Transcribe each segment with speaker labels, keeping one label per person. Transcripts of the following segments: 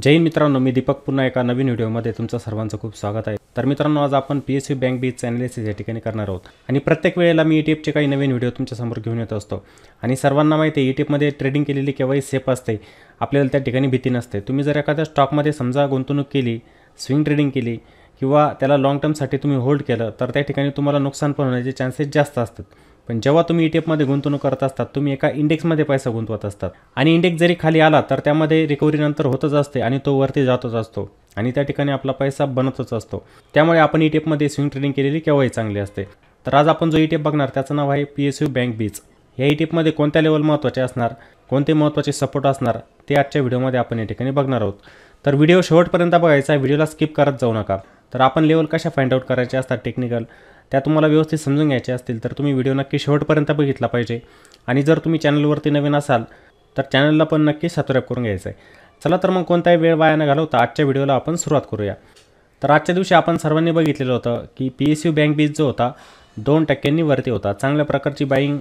Speaker 1: जय मित्रांनो मी दीपक पुन्हा एका नवीन व्हिडिओमध्ये तुमचं सर्वांचं खूप स्वागत आहे तर मित्रांनो आज आपण पी एस यू बँक बीच ॲनालिसिस या ठिकाणी करणार आहोत आणि प्रत्येक वेळेला मी ई e टी काही नवीन व्हिडिओ तुमच्यासमोर घेऊन येत असतो आणि सर्वांना माहिती आहे ई टी ट्रेडिंग केलेली केव्हाही सेफ असते आपल्याला त्या ठिकाणी भीती नसते तुम्ही जर एखाद्या स्टॉकमध्ये समजा गुंतवणूक केली स्विंग ट्रेडिंग केली किंवा त्याला लाँग टर्मसाठी तुम्ही होल्ड केलं तर त्या ठिकाणी तुम्हाला नुकसान पण होण्याचे चान्सेस जास्त असतात पण जेव्हा तुम्ही ई e टी एफमध्ये गुंतवणूक करत असतात तुम्ही एका इंडेक्समध्ये पैसा गुंतवत असतात आणि इंडेक्स जरी खाली आला तर त्यामध्ये रिकव्हरीनंतर होतच असते आणि तो वरती जातच असतो आणि त्या ठिकाणी आपला पैसा बनतच असतो त्यामुळे आपण ई टी एफमध्ये स्विंग ट्रेडिंग केलेली केव्हाही चांगली असते तर आज आपण जो ई टी एफ बघणार त्याचं नाव आहे पी एस यू बँक बीच या ई e टी एफमध्ये कोणत्या लेवल महत्त्वाचे असणार कोणते महत्त्वाचे सपोर्ट असणार ते आजच्या व्हिडिओमध्ये आपण या ठिकाणी बघणार आहोत तर व्हिडिओ शेवटपर्यंत बघायचा व्हिडिओला स्किप करत जाऊ नका तर आपण लेवल कशा फाइंड आउट करायचे असतात टेक्निकल त्या तुम्हाला व्यवस्थित समजून घ्यायच्या असतील तर तुम्ही व्हिडिओ नक्की शेवटपर्यंत बघितला पाहिजे आणि जर तुम्ही चॅनलवरती नवीन असाल तर चॅनलला पण नक्की सबस्क्राईब करून घ्यायचं आहे चला तर मग कोणताही वेळ वाया न घालवता आजच्या व्हिडिओला आपण सुरुवात करूया तर आजच्या दिवशी आपण सर्वांनी बघितलेलं होतं की पी एस यू बँक बीज जो होता दोन टक्क्यांनी वरती होता चांगल्या प्रकारची बाईंग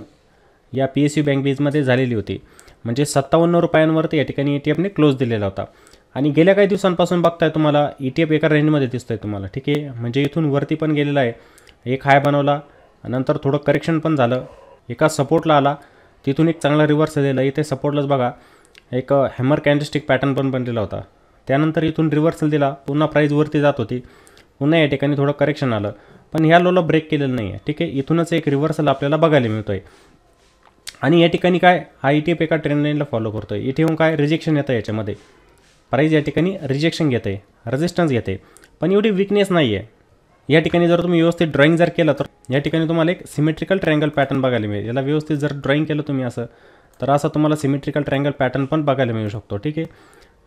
Speaker 1: या पी एस यू बँक बीजमध्ये झालेली होती म्हणजे सत्तावन्न रुपयांवरती या ठिकाणी ई टी एफने क्लोज दिलेला होता आणि गेल्या काही दिवसांपासून बघताय तुम्हाला ई टी एफ एका रेंजमध्ये दिसतोय तुम्हाला ठीक आहे म्हणजे इथून वरती पण गेलेला आहे एक हाय बनवला नंतर थोडं करेक्शन पण झालं एका सपोर्टला आला तिथून एक चांगला रिव्हर्स दिला इथे सपोर्टलाच बघा एक हॅमर कॅन्डस्टिक पॅटर्न पण बनलेला होता त्यानंतर इथून रिव्हर्सल दिला पुन्हा प्राईजवरती जात होती पुन्हा या ठिकाणी थोडं करेक्शन आलं पण ह्या लोला ब्रेक केलेलं नाही आहे ठीक आहे इथूनच एक रिव्हर्सल आपल्याला बघायला मिळतो आहे आणि या ठिकाणी काय हा ई टी एफ एका ट्रेंड लाईनला फॉलो करतो आहे इथे येऊन काय रिजेक्शन येतं याच्यामध्ये प्राईज या ठिकाणी रिजेक्शन घेते रेजिस्टन्स घेते पण एवढी विकनेस नाही आहे या ठिकाणी जर तुम्ही व्यवस्थित ड्रॉईंग जर केलं तर या ठिकाणी तुम्हाला एक सिमेट्रिकल ट्रँगल पॅटर्न बघायला मिळेल याला व्यवस्थित जर ड्रॉइंग केलं तुम्ही असं तर असा तुम्हाला सिमेट्रिकल ट्रँगल पॅटर्न पण बघायला मिळू शकतो ठीक आहे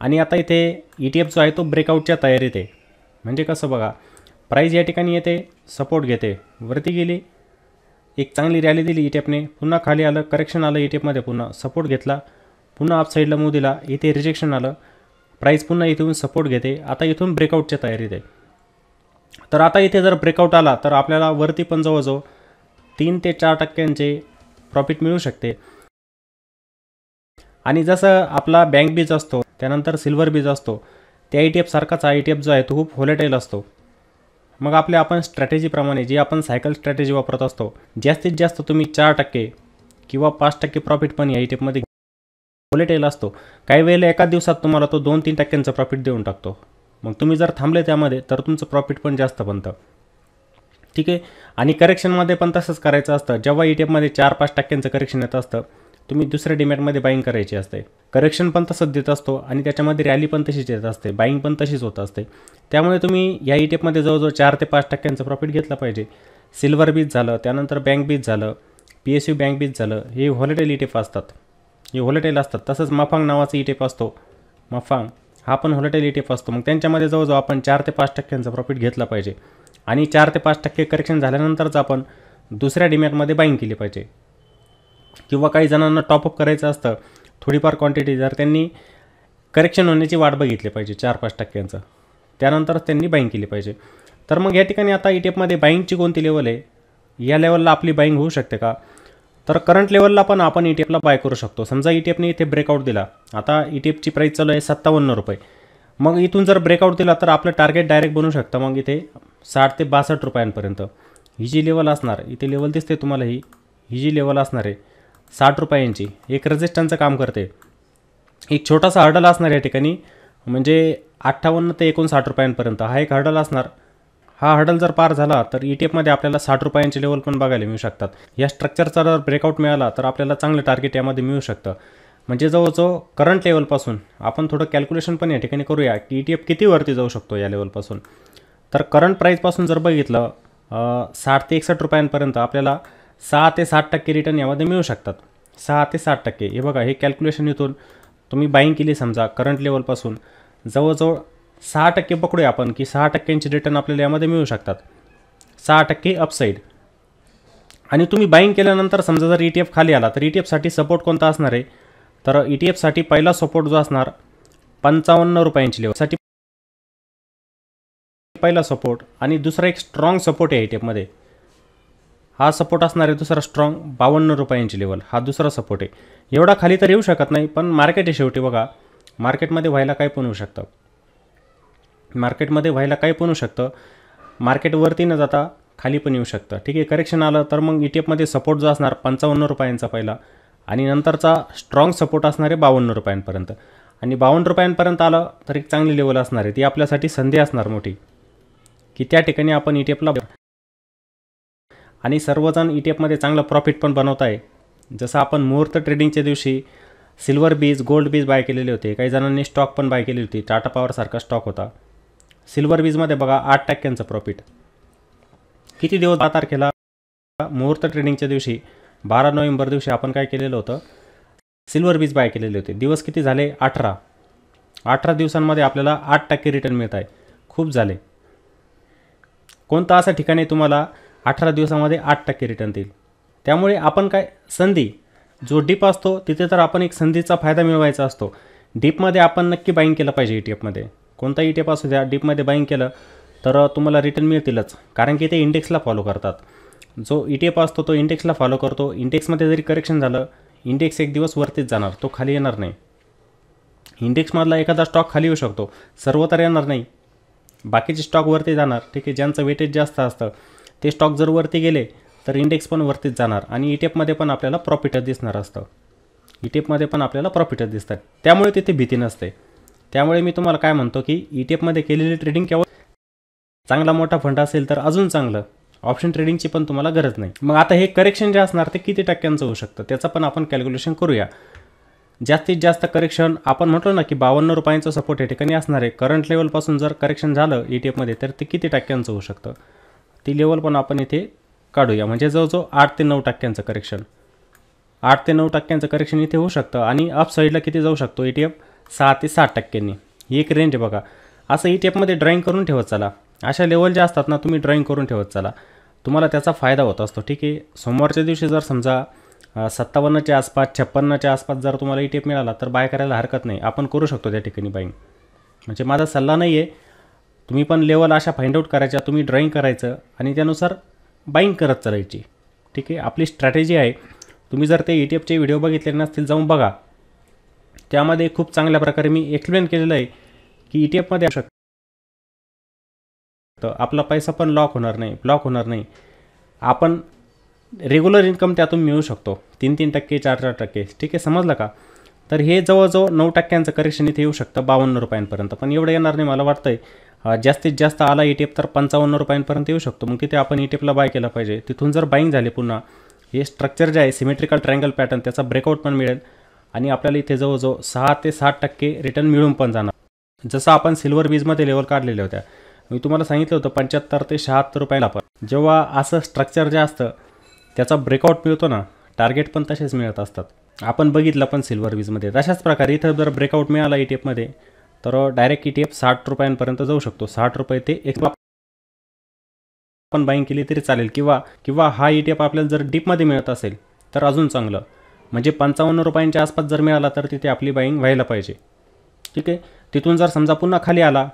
Speaker 1: आणि आता इथे ई टी एफ जो आहे तो ब्रेकआउटच्या तयारीत आहे म्हणजे कसं बघा प्राईज या ठिकाणी येते सपोर्ट घेते वरती गेली एक चांगली रॅली दिली ई e टी एफने पुन्हा खाली आलं करेक्शन आलं ई e टी एफमध्ये पुन्हा सपोर्ट घेतला पुन्हा साईडला मूव दिला इथे रिजेक्शन आलं प्राईज पुन्हा इथून सपोर्ट घेते आता इथून ब्रेकआउटच्या तयारीत आहे तर आता इथे जर ब्रेकआउट आला तर आपल्याला वरती पण जवळजवळ तीन ते चार टक्क्यांचे प्रॉफिट मिळू शकते आणि जसं आपला बँक बीज असतो त्यानंतर सिल्वर बीज असतो त्या ई टी एफसारखाच आय टी एफ जो आहे तो खूप होलेटाईल असतो मग आपल्या आपण स्ट्रॅटेजीप्रमाणे जी आपण सायकल स्ट्रॅटेजी वापरत असतो जास्तीत जास्त तुम्ही चार टक्के किंवा पाच टक्के प्रॉफिट पण या ई टी एफमध्ये होलेटाईल असतो काही वेळेला एका दिवसात तुम्हाला तो दोन तीन टक्क्यांचा प्रॉफिट देऊन टाकतो मग तुम्ही जर थांबले त्यामध्ये तर तुमचं प्रॉफिट पण जास्त बनतं ठीक आहे आणि करेक्शनमध्ये पण तसंच करायचं असतं जेव्हा ई e टी एफमध्ये चार पाच टक्क्यांचं करेक्शन येत असतं तुम्ही दुसऱ्या डिमॅटमध्ये बाईंग करायची असते करेक्शन पण तसंच देत असतो आणि त्याच्यामध्ये रॅली पण तशीच येत असते बाईंग पण तशीच होत असते त्यामुळे तुम्ही या ई e टी एफमध्ये जवळजवळ चार ते पाच टक्क्यांचं प्रॉफिट घेतलं पाहिजे सिल्वर बीच झालं त्यानंतर बँक बीच झालं P S U bank BeES झालं हे व्हॉलेटाईल ई टी एफ असतात हे व्हॉलेटाईल असतात तसंच मफांग नावाचा ई e टी एफ असतो मफांग हा पण एफ असतो मग त्यांच्यामध्ये जवळजवळ आपण चार ते पाच टक्क्यांचा प्रॉफिट घेतला पाहिजे आणि चार ते पाच टक्के करेक्शन झाल्यानंतरच आपण दुसऱ्या डिमॅटमध्ये बाईंग केली पाहिजे किंवा काही जणांना टॉपअप करायचं असतं थोडीफार क्वांटिटी जर त्यांनी करेक्शन होण्याची वाट बघितली पाहिजे चार पाच टक्क्यांचं त्यानंतरच त्यांनी बाईंग केली पाहिजे तर मग या ठिकाणी आता ई e टी एफमध्ये बाईंगची कोणती लेवल आहे या लेवलला आपली बाईंग होऊ शकते का तर करंट लेवलला पण आपण ई टी एफला बाय करू शकतो समजा ई e टी एफने इथे ब्रेकआउट दिला आता ई टी एफची प्राईस चालू आहे सत्तावन्न रुपये मग इथून जर ब्रेकआउट दिला तर आपलं टार्गेट डायरेक्ट बनू शकतं मग इथे साठ ते बासष्ट रुपयांपर्यंत ही जी लेवल असणार इथे लेवल दिसते तुम्हाला ही ही जी लेवल असणार आहे साठ रुपयांची एक रजिस्टनचं काम करते एक छोटासा हर्डल असणार या ठिकाणी म्हणजे अठ्ठावन्न ते एकोणसाठ रुपयांपर्यंत हा एक हर्डल असणार हा हडल जर पार झाला तर ई e टी एफमध्ये आपल्याला साठ रुपयांचे लेवल पण बघायला मिळू शकतात या स्ट्रक्चरचा जर ब्रेकआउट मिळाला तर आपल्याला चांगलं टार्गेट यामध्ये मिळू शकतं म्हणजे जवळजवळ करंट लेवलपासून आपण थोडं कॅल्क्युलेशन पण या ठिकाणी करूया की ई टी एफ वरती जाऊ शकतो या लेवलपासून तर करंट प्राईजपासून जर बघितलं साठ ते एकसष्ट रुपयांपर्यंत आपल्याला सहा ते साठ टक्के रिटर्न यामध्ये मिळू शकतात सहा ते साठ टक्के हे बघा हे कॅल्क्युलेशन इथून तुम्ही बाईंग केली समजा करंट लेवलपासून जवळजवळ सहा टक्के पकडूया आपण की सहा टक्क्यांचे रिटर्न आपल्याला यामध्ये मिळू शकतात सहा टक्के अपसाईड आणि तुम्ही बाईंग केल्यानंतर समजा जर ई टी एफ खाली आला तर ई टी एफसाठी सपोर्ट कोणता असणार आहे तर ई e टी एफसाठी पहिला सपोर्ट जो असणार पंचावन्न रुपयांची लेवलसाठी पहिला सपोर्ट आणि दुसरा एक स्ट्रॉंग सपोर्ट आहे ई e टी एफमध्ये हा सपोर्ट असणार आहे दुसरा स्ट्रॉंग बावन्न रुपयांची लेवल हा दुसरा सपोर्ट आहे एवढा खाली तर येऊ शकत नाही पण मार्केट आहे शेवटी बघा मार्केटमध्ये व्हायला काय पण होऊ शकतं मार्केटमध्ये व्हायला काही पण होऊ शकतं मार्केटवरती न जाता खाली पण येऊ शकतं ठीक आहे करेक्शन आलं तर मग ई टी एफमध्ये सपोर्ट जो असणार पंचावन्न रुपयांचा पहिला आणि नंतरचा स्ट्रॉंग सपोर्ट असणार आहे बावन्न रुपयांपर्यंत आणि बावन्न रुपयांपर्यंत आलं तर एक चांगली लेवल असणार आहे ती आपल्यासाठी संधी असणार मोठी की त्या ठिकाणी आपण ई e टी एफला आणि सर्वजण ई e टी एफमध्ये चांगलं प्रॉफिट पण बनवत आहे जसं आपण मुहूर्त ट्रेडिंगच्या दिवशी सिल्वर बीज गोल्ड बीज बाय केलेले होते काही जणांनी स्टॉक पण बाय केली होती टाटा पॉवरसारखा स्टॉक होता सिल्वर वीजमध्ये बघा आठ टक्क्यांचं प्रॉफिट किती दिवस दहा तारखेला मुहूर्त ट्रेडिंगच्या दिवशी बारा नोव्हेंबर दिवशी आपण काय केलेलं होतं सिल्वर वीज बाय केलेले होते दिवस किती झाले अठरा अठरा दिवसांमध्ये आपल्याला आठ टक्के रिटर्न मिळत आहे खूप झाले कोणता असं ठिकाणी तुम्हाला अठरा दिवसामध्ये आठ टक्के रिटर्न देईल त्यामुळे आपण काय संधी जो डीप असतो तिथे तर आपण एक संधीचा फायदा मिळवायचा असतो डीपमध्ये आपण नक्की बाईंग केलं पाहिजे ई e टी एफमध्ये कोणताही ई टी एफ असू द्या डीपमध्ये बाईंग केलं तर तुम्हाला रिटर्न मिळतीलच कारण की ते इंडेक्सला फॉलो करतात जो ई टी एफ असतो तो इंडेक्सला फॉलो करतो इंडेक्समध्ये जरी करेक्शन झालं इंडेक्स एक दिवस वरतीच जाणार तो खाली येणार नाही इंडेक्समधला एखादा स्टॉक खाली येऊ शकतो सर्व तर येणार नाही बाकीचे स्टॉक वरती जाणार ठीक आहे ज्यांचं वेटेज जास्त असतं ते स्टॉक जर वरती गेले तर इंडेक्स पण वरतीच जाणार आणि ई टी एफमध्ये पण आपल्याला प्रॉफिटच दिसणार असतं ई टी एफमध्ये पण आपल्याला प्रॉफिटच दिसतात त्यामुळे तिथे भीती नसते त्यामुळे मी तुम्हाला काय म्हणतो की ई e टी एफमध्ये केलेली ट्रेडिंग केवळ चांगला मोठा फंड असेल तर अजून चांगलं ऑप्शन ट्रेडिंगची पण तुम्हाला गरज नाही मग आता हे करेक्शन जे असणार ते किती टक्क्यांचं होऊ शकतं त्याचं पण आपण कॅल्क्युलेशन करूया जास्तीत जास्त करेक्शन आपण म्हटलो ना की बावन्न रुपयांचं सपोर्ट या ठिकाणी असणार आहे करंट लेवलपासून जर करेक्शन झालं ई e टी एफमध्ये तर ते किती टक्क्यांचं होऊ शकतं ती लेवल पण आपण इथे काढूया म्हणजे जवळजवळ आठ ते नऊ टक्क्यांचं करेक्शन आठ ते नऊ टक्क्यांचं करेक्शन इथे होऊ शकतं आणि अपसाईडला किती जाऊ शकतो ई टी एफ सहा ते साठ टक्क्यांनी ही एक रेंज बघा असं ई टेपमध्ये ड्रॉईंग करून ठेवत चला अशा लेवल ज्या असतात ना तुम्ही ड्रॉईंग करून ठेवत चला तुम्हाला त्याचा फायदा होत असतो ठीक आहे सोमवारच्या दिवशी जर समजा सत्तावन्नच्या आसपास छप्पन्नच्या आसपास जर तुम्हाला ई e टेप मिळाला तर बाय करायला हरकत नाही आपण करू शकतो त्या ठिकाणी बाईंग म्हणजे माझा सल्ला नाही आहे तुम्ही पण लेवल अशा फाइंड आऊट करायच्या तुम्ही ड्रॉईंग करायचं आणि त्यानुसार बाईंग करत चालायची ठीक आहे आपली स्ट्रॅटेजी आहे तुम्ही जर ते ई टी एफचे व्हिडिओ बघितले नसतील जाऊन बघा त्यामध्ये खूप चांगल्या प्रकारे मी एक्सप्लेन केलेलं आहे की ई e टी एफमध्ये आवश्यक तर आपला पैसा पण लॉक होणार नाही ब्लॉक होणार नाही आपण रेग्युलर इन्कम त्यातून मिळू शकतो तीन तीन टक्के चार चार टक्के ठीक आहे समजलं का तर हे जवळजवळ नऊ टक्क्यांचं करेक्शन इथे येऊ शकतं बावन्न रुपयांपर्यंत पण एवढं येणार नाही मला वाटतंय जास्तीत जास्त आला ई टी एफ तर पंचावन्न रुपयांपर्यंत येऊ शकतो मग तिथे आपण ई e टी एफला बाय केला पाहिजे तिथून जर बाईंग झाले पुन्हा हे स्ट्रक्चर जे आहे सिमेट्रिकल ट्रँगल पॅटर्न त्याचा ब्रेकआउट पण मिळेल आणि आपल्याला इथे जवळजवळ सहा ते सात टक्के रिटर्न मिळून पण जाणार जसं आपण सिल्वर बीजमध्ये लेवल काढलेल्या होत्या मी तुम्हाला सांगितलं होतं पंच्याहत्तर ते शहात्तर रुपयाला पण जेव्हा असं स्ट्रक्चर जे असतं त्याचा ब्रेकआउट मिळतो ना टार्गेट पण तसेच मिळत असतात आपण बघितलं पण सिल्वर वीजमध्ये तशाच प्रकारे इथं जर ब्रेकआउट मिळाला ई e टी एफमध्ये तर डायरेक्ट ई टी एफ साठ रुपयांपर्यंत जाऊ शकतो साठ रुपये ते एक आपण बाईंग केली तरी चालेल किंवा किंवा हा ई टी एफ आपल्याला जर डीपमध्ये मिळत असेल तर अजून चांगलं म्हणजे पंचावन्न रुपयांच्या आसपास जर मिळाला तर तिथे आपली बाईंग व्हायला पाहिजे ठीक आहे तिथून जर समजा पुन्हा खाली आला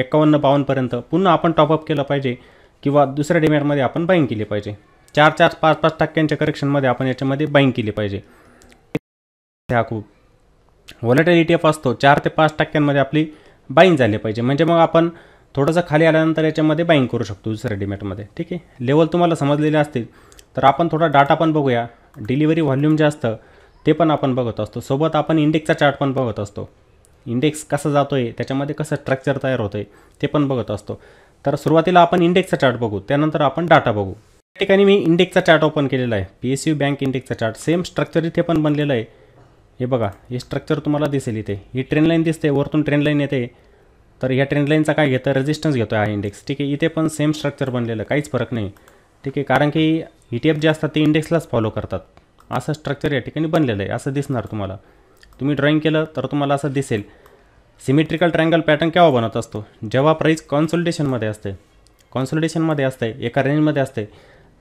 Speaker 1: एकावन्न बावन्नपर्यंत पुन्हा आपण टॉपअप केलं पाहिजे किंवा दुसऱ्या डिमॅटमध्ये आपण बाईंग केली पाहिजे चार चार पाच पाच टक्क्यांच्या करेक्शनमध्ये आपण याच्यामध्ये बाईंग केली पाहिजे हा खूप टी एफ असतो चार ते पाच टक्क्यांमध्ये आपली बाईंग झाली पाहिजे म्हणजे मग आपण थोडंसं खाली आल्यानंतर याच्यामध्ये बाईंग करू शकतो दुसऱ्या डिमॅटमध्ये ठीक आहे लेवल तुम्हाला समजलेले असतील तर आपण थोडा डाटा पण बघूया डिलिव्हरी व्हॉल्यूम जे असतं ते पण आपण बघत असतो सोबत आपण इंडेक्सचा चार्ट पण बघत असतो इंडेक्स कसा जातो आहे त्याच्यामध्ये कसं स्ट्रक्चर तयार होतं आहे ते पण बघत असतो तर सुरुवातीला आपण इंडेक्सचा चार्ट बघू त्यानंतर आपण डाटा बघू त्या ठिकाणी मी इंडेक्सचा चार्ट ओपन केलेला आहे पी एस यू बँक इंडेक्सचा चार्ट सेम स्ट्रक्चर इथे पण बनलेलं आहे हे बघा हे स्ट्रक्चर तुम्हाला दिसेल इथे ही लाईन दिसते वरतून लाईन येते तर ह्या लाईनचा काय घेतं रेजिस्टन्स घेतो हा इंडेक्स ठीक आहे इथे पण सेम स्ट्रक्चर बनलेलं काहीच फरक नाही ठीक आहे कारण की ई टी एफ जे असतात ते इंडेक्सलाच फॉलो करतात असं स्ट्रक्चर या ठिकाणी बनलेलं आहे असं दिसणार तुम्हाला तुम्ही ड्रॉईंग केलं तर तुम्हाला असं दिसेल सिमेट्रिकल ट्रँगल पॅटर्न केव्हा बनत असतो जेव्हा प्राईस कॉन्सोलिडेशनमध्ये असते कॉन्सोलिडेशनमध्ये असते एका रेंजमध्ये असते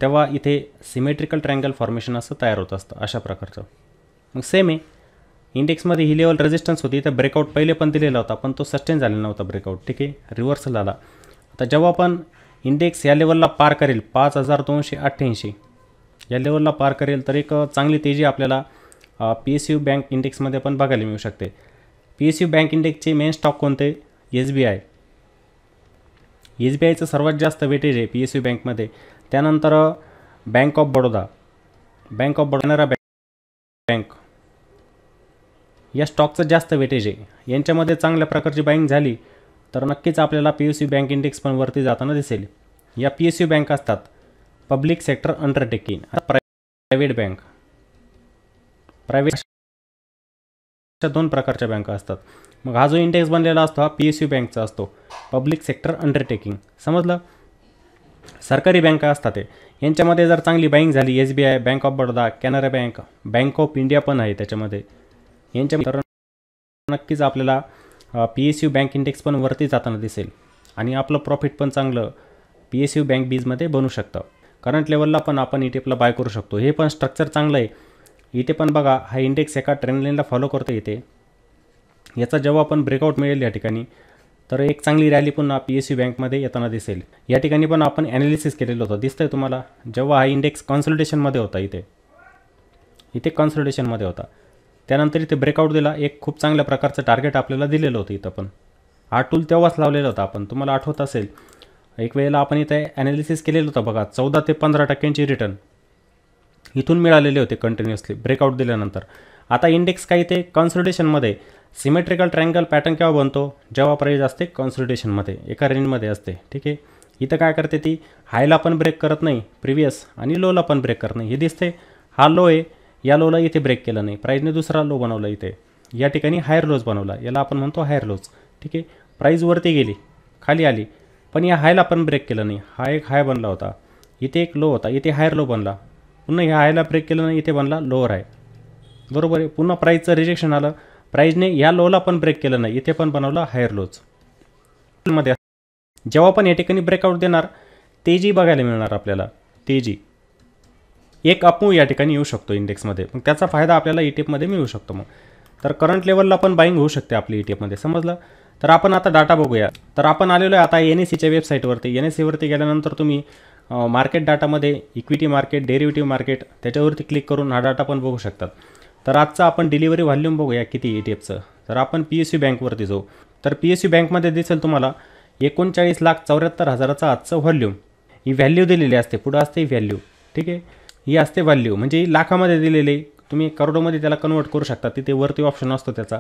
Speaker 1: तेव्हा इथे सिमेट्रिकल ट्रँगल फॉर्मेशन असं तयार होत असतं अशा प्रकारचं मग सेम आहे इंडेक्समध्ये ही लेवल रेजिस्टन्स होती इथं ब्रेकआउट पहिले पण दिलेला होता पण तो सस्टेन झालेला नव्हता ब्रेकआउट ठीक आहे रिव्हर्सल आला आता जेव्हा आपण इंडेक्स या लेवलला पार करेल पाच हजार दोनशे अठ्ठ्याऐंशी या लेवलला पार करेल तर एक चांगली तेजी आपल्याला पी एस यू बँक इंडेक्समध्ये पण बघायला मिळू शकते पी एस यू बँक इंडेक्सचे मेन स्टॉक कोणते S B I S B आयचं सर्वात जास्त वेटेज आहे पी एस यू बँकमध्ये त्यानंतर bank of Baroda bank of Baroda bank bank या स्टॉकचं जास्त वेटेज आहे यांच्यामध्ये चांगल्या प्रकारची बँक झाली तर नक्कीच आपल्याला पी यू बँक इंडेक्स पण वरती जाताना दिसेल या पी एस यू बँक असतात public sector undertaking private bank private अशा दोन प्रकारच्या बँका असतात मग हा जो इंडेक्स बनलेला असतो हा पी एस यू बँकचा असतो पब्लिक सेक्टर अंडरटेकिंग समजलं सरकारी बँका असतात ते यांच्यामध्ये जर चांगली बँक झाली S B I bank of Baroda Canara bank bank of India पण आहे त्याच्यामध्ये यांच्या नक्कीच आपल्याला P S U bank index पण वरती जाताना दिसेल आणि आपलं प्रॉफिट पण चांगलं पी एस यू बँक बीजमध्ये बनू शकतं करंट लेवलला पण आपण टेपला e बाय करू शकतो हे पण स्ट्रक्चर चांगलं आहे इथे e पण बघा हा इंडेक्स एका ट्रेंडलाईनला फॉलो करतो इथे याचा जेव्हा आपण ब्रेकआउट मिळेल या ठिकाणी तर एक चांगली रॅली पुन्हा पी एस यू बँकमध्ये येताना दिसेल या ठिकाणी पण आपण ॲनालिसिस केलेलं होतं दिसतंय तुम्हाला जेव्हा हा इंडेक्स कॉन्सल्टेशनमध्ये होता इथे इथे कन्सल्टेशनमध्ये होता त्यानंतर इथे ब्रेकआउट दिला एक खूप चांगल्या प्रकारचं टार्गेट आपल्याला दिलेलं होतं इथं पण हा टूल तेव्हाच लावलेला होता आपण तुम्हाला आठवत असेल एक वेळेला आपण इथे ॲनालिसिस केलेलं होतं बघा चौदा ते पंधरा टक्क्यांची रिटर्न इथून मिळालेले होते कंटिन्युअसली ब्रेकआउट दिल्यानंतर आता इंडेक्स काय ते कॉन्सल्टेशनमध्ये सिमेट्रिकल ट्रँगल पॅटर्न केव्हा बनतो जेव्हा प्राईज असते कॉन्सल्टेशनमध्ये एका रेंजमध्ये असते ठीक आहे इथं काय करते ती हायला पण ब्रेक करत नाही प्रिवियस आणि लोला पण ब्रेक करत नाही हे दिसते हा लो आहे या लोला इथे ब्रेक केला नाही प्राईजने दुसरा लो बनवला इथे या ठिकाणी हायर लोज बनवला याला आपण म्हणतो हायर लोज ठीक आहे प्राईज वरती गेली खाली आली पण या हायला आपण ब्रेक केलं नाही हा एक हाय बनला होता इथे एक लो होता इथे हायर लो बनला पुन्हा ह्या हायला ब्रेक केलं नाही इथे बनला लोअर आहे बरोबर आहे पुन्हा प्राईजचं रिजेक्शन आलं प्राईजने या लोला पण ब्रेक केलं नाही इथे पण बनवला हायर लोज मध्ये जेव्हा पण या ठिकाणी ब्रेकआउट देणार तेजी बघायला मिळणार आपल्याला तेजी एक अपू या ठिकाणी येऊ शकतो इंडेक्समध्ये पण त्याचा फायदा आपल्याला ई e टी एफमध्ये मिळू शकतो मग तर करंट लेवलला पण बाईंग होऊ शकते आपली ई e टी एफमध्ये समजलं तर आपण आता डाटा बघूया तर आपण आलेलो आहे आता एन एस सीच्या वेबसाईटवरती एन एस सीवरती गेल्यानंतर तुम्ही मार्केट डाटामध्ये इक्विटी मार्केट डेरिव्हेटिव्ह मार्केट त्याच्यावरती क्लिक करून हा डाटा पण बघू शकतात तर आजचा आपण डिलिव्हरी व्हॉल्यूम बघूया किती ई टी एफचं तर आपण पी एस यू बँकवरती जाऊ तर पी एस यू बँकमध्ये दिसेल तुम्हाला एकोणचाळीस लाख चौऱ्याहत्तर हजाराचा आजचं व्हॉल्यूम ही व्हॅल्यू दिलेली असते पुढं असते ही व्हॅल्यू ठीक आहे ही असते व्हॅल्यू म्हणजे लाखामध्ये दिलेले तुम्ही करोडोमध्ये त्याला कन्वर्ट करू शकता तिथे वरती ऑप्शन असतो त्याचा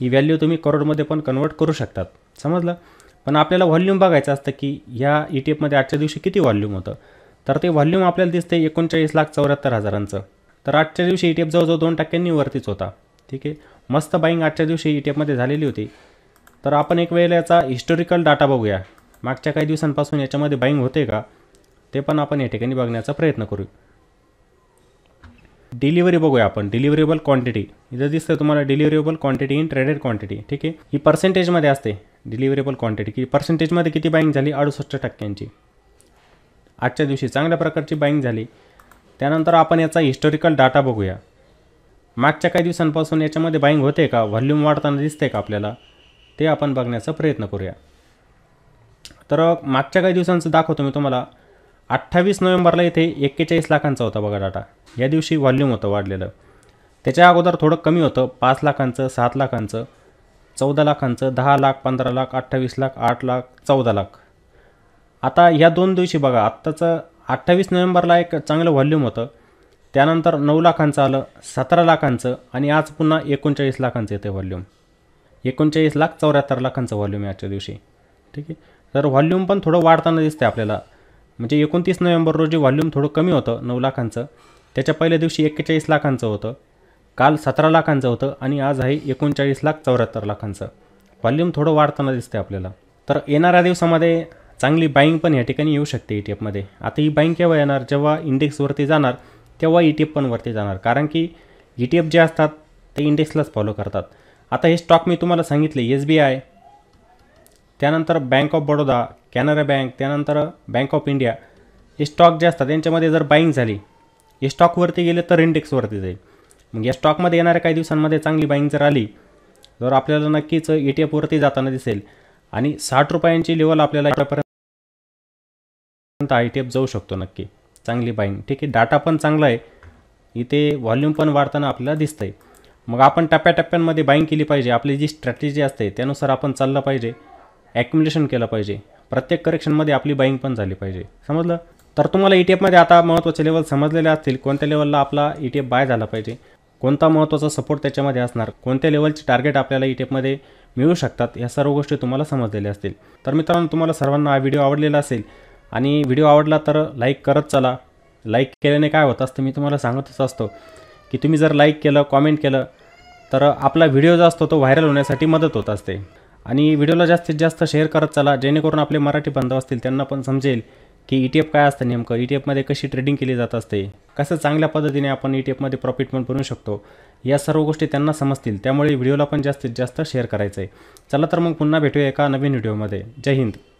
Speaker 1: ही व्हॅल्यू तुम्ही करोडमध्ये पण कन्वर्ट करू शकतात समजलं पण आपल्याला व्हॉल्यूम बघायचं असतं की ह्या ई e टी एफमध्ये आजच्या दिवशी किती व्हॉल्यूम होतं तर ते व्हॉल्यूम आपल्याला दिसते एकोणचाळीस लाख चौऱ्याहत्तर हजारांचं तर आजच्या दिवशी ई टी एफ जवळजवळ दोन टक्क्यांनी वरतीच होता ठीक आहे मस्त बाईंग आजच्या दिवशी ई e टी एफमध्ये झालेली होती तर आपण एक वेळेला याचा हिस्टोरिकल डाटा बघूया मागच्या काही दिवसांपासून याच्यामध्ये बाईंग होते का ते पण आपण या ठिकाणी बघण्याचा प्रयत्न करू डिलिव्हरी बघूया आपण डिलिव्हरेबल क्वांटिटी इथं दिसतं तुम्हाला deliverable quantity in traded quantity ठीक आहे ही पर्सेंटेजमध्ये असते डिलिवरेबल क्वांटिटी की पर्सेंटेजमध्ये किती बाईंग झाली अडुसष्ट टक्क्यांची आजच्या दिवशी चांगल्या प्रकारची बाईंग झाली त्यानंतर आपण याचा हिस्टॉरिकल डाटा बघूया मागच्या काही दिवसांपासून याच्यामध्ये बाईंग होते का व्हॉल्यूम वाढताना दिसते का आपल्याला ते आपण बघण्याचा प्रयत्न करूया तर मागच्या काही दिवसांचं दाखवतो मी तुम्हाला अठ्ठावीस नोव्हेंबरला इथे एक्केचाळीस लाखांचा होता बघा डाटा या दिवशी व्हॉल्यूम होतं वाढलेलं त्याच्या अगोदर थोडं कमी होतं पाच लाखांचं सात लाखांचं चौदा लाखांचं दहा लाख पंधरा लाख अठ्ठावीस लाख आठ लाख चौदा लाख आता ह्या दोन दिवशी बघा आत्ताचं अठ्ठावीस नोव्हेंबरला एक चांगलं व्हॉल्यूम होतं त्यानंतर नऊ लाखांचं आलं सतरा लाखांचं आणि आज पुन्हा एकोणचाळीस लाखांचं येतं व्हॉल्यूम एकोणचाळीस लाख चौऱ्याहत्तर लाखांचं व्हॉल्यूम आहे आजच्या दिवशी ठीक आहे तर व्हॉल्यूम पण थोडं वाढताना दिसतं आपल्याला म्हणजे एकोणतीस नोव्हेंबर रोजी व्हॉल्यूम थोडं कमी होतं नऊ लाखांचं त्याच्या पहिल्या दिवशी एक्केचाळीस लाखांचं होतं काल सतरा लाखांचं होतं आणि आज आहे एकोणचाळीस लाख चौऱ्याहत्तर लाखांचं व्हॉल्यूम थोडं वाढताना दिसते आपल्याला तर येणाऱ्या दिवसामध्ये चांगली बाईंग पण या ठिकाणी येऊ शकते ई e टी एफमध्ये आता ही बाईंग केव्हा येणार जेव्हा इंडेक्सवरती जाणार तेव्हा ई टी एफ पण वरती जाणार कारण की ई टी एफ जे असतात ते इंडेक्सलाच फॉलो करतात आता हे स्टॉक मी तुम्हाला सांगितले एस बी आय त्यानंतर bank of Baroda Canara bank त्यानंतर बँक ऑफ इंडिया हे स्टॉक जे असतात त्यांच्यामध्ये जर बाईंग झाली हे स्टॉकवरती गेले तर इंडेक्सवरती जाईल मग या स्टॉकमध्ये येणाऱ्या काही दिवसांमध्ये चांगली बाईंग जर आली तर आपल्याला नक्कीच ए e टी एफवरती जाताना दिसेल आणि साठ रुपयांची लेवल आपल्याला यापर्यंत आय टी एफ जाऊ शकतो नक्की चांगली बाईंग ठीक आहे डाटा पण चांगला आहे इथे व्हॉल्यूम पण वाढताना आपल्याला दिसतं आहे मग आपण टप्प्याटप्प्यांमध्ये बाईंग केली पाहिजे आपली जी स्ट्रॅटेजी असते त्यानुसार आपण चाललं पाहिजे ॲक्युमुलेशन केलं पाहिजे प्रत्येक करेक्शनमध्ये आपली बाईंग पण झाली पाहिजे समजलं तर तुम्हाला ई e टी एफमध्ये आता महत्त्वाचे लेवल समजलेले असतील कोणत्या लेवलला आपला ई टी एफ बाय झाला पाहिजे कोणता महत्त्वाचा सपोर्ट त्याच्यामध्ये असणार कोणत्या लेवलचे टार्गेट आपल्याला ई e टी एफमध्ये मिळू शकतात या सर्व गोष्टी तुम्हाला समजलेल्या असतील तर मित्रांनो तुम्हाला सर्वांना हा व्हिडिओ आवडलेला असेल आणि व्हिडिओ आवडला तर लाईक करत चला लाईक केल्याने काय होत असतं मी तुम्हाला सांगतच असतो की तुम्ही जर लाईक केलं कॉमेंट केलं तर आपला व्हिडिओ जो असतो तो व्हायरल होण्यासाठी मदत होत असते आणि व्हिडिओला जास्तीत जास्त शेअर करत चला जेणेकरून आपले मराठी बांधव असतील त्यांना पण समजेल की ई टी एफ काय असतं नेमकं ई e टी एफमध्ये कशी ट्रेडिंग केली जात असते कसं चांगल्या पद्धतीने आपण ई टी एफमध्ये प्रॉफिट पण बनवू शकतो या सर्व गोष्टी त्यांना समजतील त्यामुळे व्हिडिओला पण जास्तीत जास्त शेअर करायचं आहे चला तर मग पुन्हा भेटूया एका नवीन व्हिडिओमध्ये जय हिंद